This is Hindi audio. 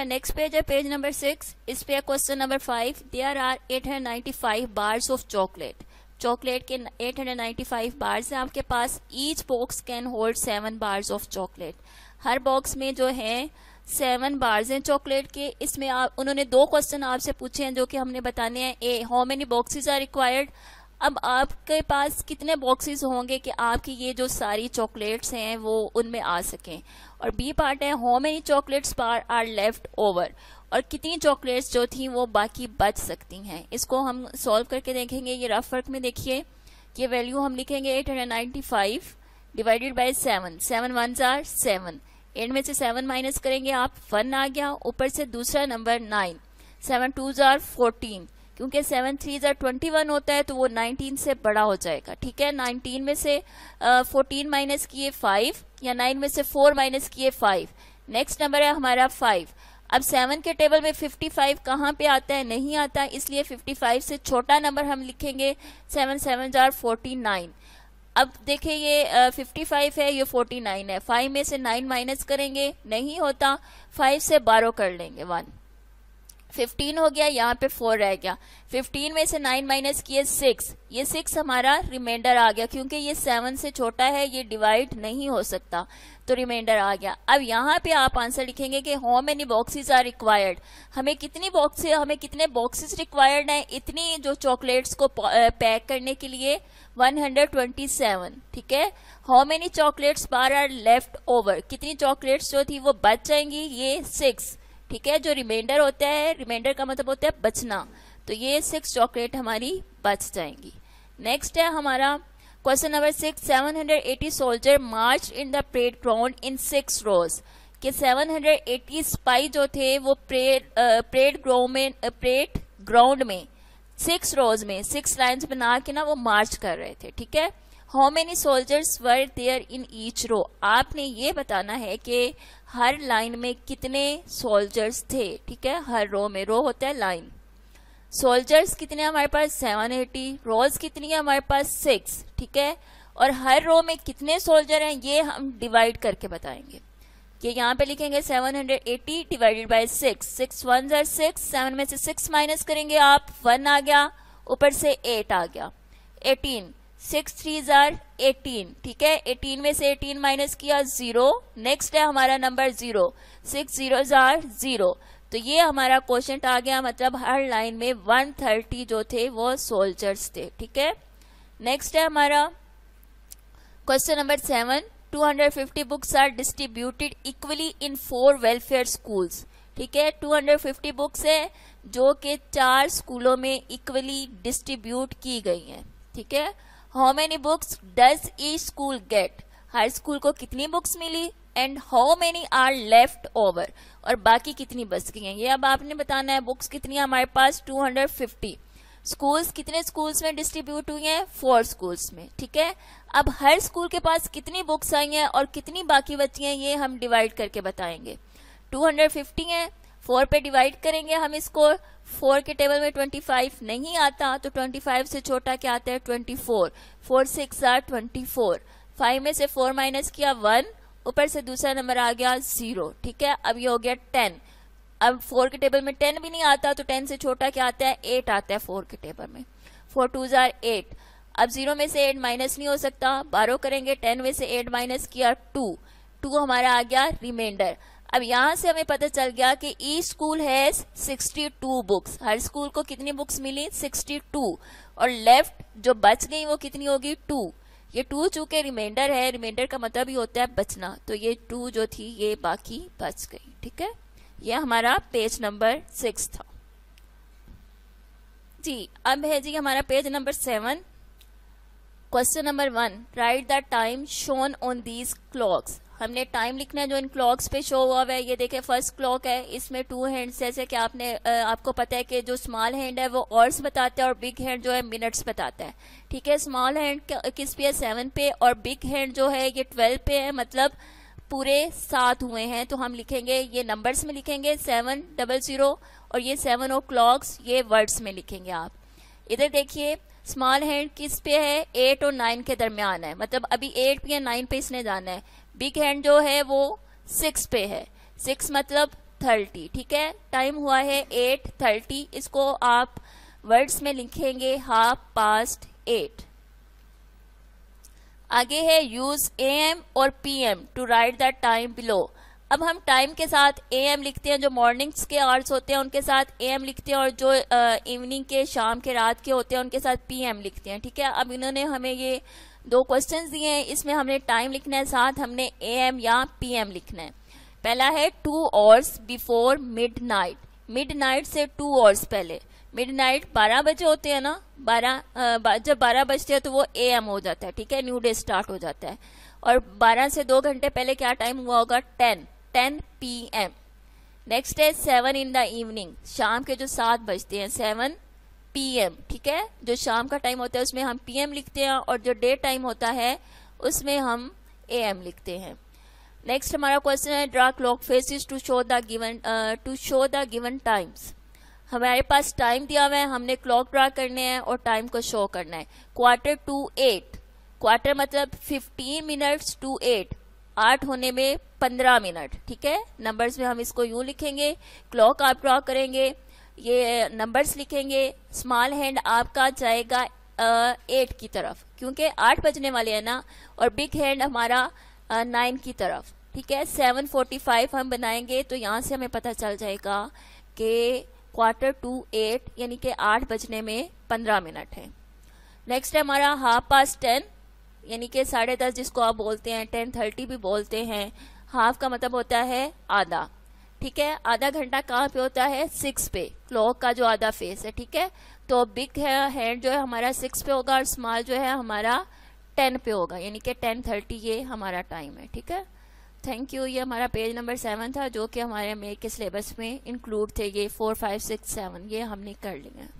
हमारा नेक्स्ट पेज है पेज नंबर सिक्स इस पे question number five there are 895 bars of chocolate chocolate के 895 बार्स हैं आपके पास each box can hold seven bars of chocolate हर बॉक्स में जो है सेवन बार्स हैं चॉकलेट के इसमें उन्होंने दो क्वेश्चन आपसे पूछे हैं जो कि हमने बताने हैं A how many boxes are required अब आपके पास कितने बॉक्सेस होंगे कि आपकी ये जो सारी चॉकलेट्स हैं वो उनमें आ सकें और बी पार्ट है how many chocolates bars are left over और कितनी चॉकलेट्स जो थी वो बाकी बच सकती हैं इसको हम सॉल्व करके देखेंगे ये रफ वर्क में देखिए ये वैल्यू हम लिखेंगे eight hundred ninety five divided by seven seven one जार सेवन एंड में से सेवन माइनस करेंगे आप वन आ गया ऊपर से दूसरा नंबर नाइन सेवन टू जार फोर्टीन क्योंकि सेवन थ्री जो ट्वेंटी वन होता है तो वो नाइनटीन से बड़ा हो जाएगा ठीक है नाइनटीन में से फोर्टीन माइनस किए फाइव या नाइन में से फोर माइनस किए फाइव नेक्स्ट नंबर है हमारा फाइव अब सेवन के टेबल में फिफ्टी फाइव कहाँ पे आता है नहीं आता इसलिए फिफ्टी फाइव से छोटा नंबर हम लिखेंगे सेवन सेवन जार फोर्टी नाइन अब देखिए ये फिफ्टी फाइव है ये फोर्टी नाइन है फाइव में से नाइन माइनस करेंगे नहीं होता फाइव से बारह कर लेंगे वन फिफ्टीन हो गया यहाँ पे फोर रह गया फिफ्टीन में से नाइन माइनस किए सिक्स ये सिक्स हमारा रिमाइंडर आ गया क्योंकि ये सेवन से छोटा है ये डिवाइड नहीं हो सकता तो रिमाइंडर आ गया अब यहाँ पे आप आंसर लिखेंगे कि how many boxes are required हमें कितनी बॉक्स हमें कितने बॉक्सेस रिक्वायर्ड हैं इतनी जो चॉकलेट्स को पैक करने के लिए 127 ठीक है how many chocolates bar are left over कितनी चॉकलेट्स जो थी वो बच जाएंगी ये सिक्स ठीक है जो रिमाइंडर होता है रिमाइंडर का मतलब होता है बचना तो ये सिक्स चॉकलेट हमारी बच जाएंगी नेक्स्ट है हमारा question number six seven hundred eighty soldier march in the parade ground in six rows hundred 780 स्पाई जो थे वो परेड परेड ग्राउंड में परेड ग्राउंड में सिक्स रोज में सिक्स लाइन्स बना के ना वो मार्च कर रहे थे ठीक है how many soldiers were there in each row आपने ये बताना है कि हर लाइन में कितने सोल्जर्स थे ठीक है हर रो में रो होता है लाइन सोल्जर्स कितने हमारे पास सेवन एटी रोज कितनी है हमारे पास सिक्स ठीक है और हर रो में कितने सोल्जर हैं ये हम डिवाइड करके बताएंगे ये यहाँ पे लिखेंगे 780 डिवाइडेड बाय 6 सिक्स वन जर सिक्स सेवन में से 6 माइनस करेंगे आप 1 आ गया ऊपर से 8 आ गया एटीन सिक्स थ्री जार एटीन ठीक है एटीन में से एटीन माइनस किया जीरो नेक्स्ट है हमारा नंबर जीरो सिक्स जीरो जार जीरो तो ये हमारा क्वेश्चन आ गया मतलब हर लाइन में वन थर्टी जो थे वो सोल्जर्स थे ठीक है नेक्स्ट है हमारा question number seven two hundred fifty books are distributed equally in four welfare schools ठीक है टू हंड्रेड फिफ्टी बुक्स है जो कि चार स्कूलों में इक्वली डिस्ट्रीब्यूट की गई हैं ठीक है how many books does each school get हर स्कूल को कितनी बुक्स मिली and how many are left over और बाकी कितनी बस गई हैं ये अब आपने बताना है बुक्स कितनी हमारे पास 250 स्कूल्स कितने स्कूल्स में डिस्ट्रीब्यूट हुई हैं फोर स्कूल्स में ठीक है अब हर स्कूल के पास कितनी बुक्स आई हैं और कितनी बाकी बची हैं ये हम डिवाइड करके बताएंगे 250 हैं फोर पे डिवाइड करेंगे हम इसको फोर के टेबल में ट्वेंटी फाइव नहीं आता तो ट्वेंटी फाइव से छोटा क्या आता है twenty four four six are twenty four five में से फोर माइनस किया वन ऊपर से दूसरा नंबर आ गया जीरो ठीक है अब ये हो गया टेन अब फोर के टेबल में टेन भी नहीं आता तो टेन से छोटा क्या आता है एट आता है फोर के टेबल में फोर टू जार एट अब जीरो में से एट माइनस नहीं हो सकता बारह करेंगे टेन में से एट माइनस किया टू टू हमारा आ गया रिमाइंडर अब यहाँ से हमें पता चल गया कि ई स्कूल है 62 बुक्स हर स्कूल को कितनी बुक्स मिली 62 और लेफ्ट जो बच गई वो कितनी होगी टू ये टू चूंकि रिमाइंडर है रिमाइंडर का मतलब ही होता है बचना तो ये टू जो थी ये बाकी बच गई ठीक है ये हमारा पेज नंबर सिक्स था जी अब है जी हमारा page number seven question number one write the time shown on these clocks हमने टाइम लिखना है जो इन क्लॉक्स पे शो हुआ हुआ है ये देखें फर्स्ट क्लॉक है इसमें टू हैंड जैसे कि आपने आपको पता है कि जो स्मॉल हैंड है वो ऑर्स बताता है और बिग हैंड जो है मिनट्स बताता है ठीक है स्मॉल हैंड किस पे है सेवन पे और बिग हैंड जो है ये ट्वेल्व पे है मतलब पूरे सात हुए हैं तो हम लिखेंगे ये नंबर्स में लिखेंगे सेवन डबल जीरो और ये सेवन ओ क्लॉक्स ये वर्ड्स में लिखेंगे आप इधर देखिए स्मॉल हैंड किस पे है एट और नाइन के दरमियान है मतलब अभी एट या नाइन पे इसने जाना है बिग हैंड जो है वो सिक्स पे है सिक्स मतलब थर्टी ठीक है टाइम हुआ है एट थर्टी इसको आप वर्ड्स में लिखेंगे हाफ पास्ट एट आगे है यूज ए एम और P M to write the time below अब हम टाइम के साथ ए एम लिखते हैं जो मॉर्निंग्स के आवर्स होते हैं उनके साथ ए एम लिखते हैं और जो इवनिंग के शाम के रात के होते हैं उनके साथ पी एम लिखते हैं ठीक है अब इन्होंने हमें ये दो क्वेश्चन दिए हैं इसमें हमने टाइम लिखना है साथ हमने ए एम या पी एम लिखना है पहला है two hours before midnight midnight से टू आवर्स पहले मिड नाइट बारह बजे होते हैं ना बारह जब बारह बजते हैं तो वो ए एम हो जाता है ठीक है न्यू डे स्टार्ट हो जाता है और बारह से दो घंटे पहले क्या टाइम हुआ होगा ten ten P M next है सेवन इन द इवनिंग शाम के जो सात बजते हैं सेवन पीएम ठीक है जो शाम का टाइम होता है उसमें हम पीएम लिखते हैं और जो डे टाइम होता है उसमें हम एएम लिखते हैं नेक्स्ट हमारा क्वेश्चन है draw clock faces to show the given to show the given times हमारे पास टाइम दिया हुआ है हमने क्लॉक ड्रा करने हैं और टाइम को शो करना है क्वार्टर टू एट क्वार्टर मतलब फिफ्टीन मिनट्स टू एट आठ होने में पंद्रह मिनट ठीक है नंबर्स में हम इसको यूं लिखेंगे क्लॉक आप ड्रॉ करेंगे ये नंबर्स लिखेंगे स्मॉल हैंड आपका जाएगा एट की तरफ क्योंकि आठ बजने वाले हैं ना और बिग हैंड हमारा नाइन की तरफ ठीक है सेवन फोर्टी फाइव हम बनाएंगे तो यहाँ से हमें पता चल जाएगा कि क्वार्टर टू एट यानी कि आठ बजने में पंद्रह मिनट है नेक्स्ट है हमारा हाफ पास टेन यानी कि साढ़े दस जिसको आप बोलते हैं टेन थर्टी भी बोलते हैं हाफ का मतलब होता है आधा ठीक है आधा घंटा कहाँ पे होता है सिक्स पे क्लॉक का जो आधा फेस है ठीक है तो बिग है हैंड जो है हमारा सिक्स पे होगा और स्मॉल जो है हमारा टेन पे होगा यानी कि टेन थर्टी ये हमारा टाइम है ठीक है थैंक यू ये हमारा पेज नंबर सेवन था जो कि हमारे मेक के सिलेबस में इंक्लूड थे ये फोर फाइव सिक्स सेवन ये हमने कर लिए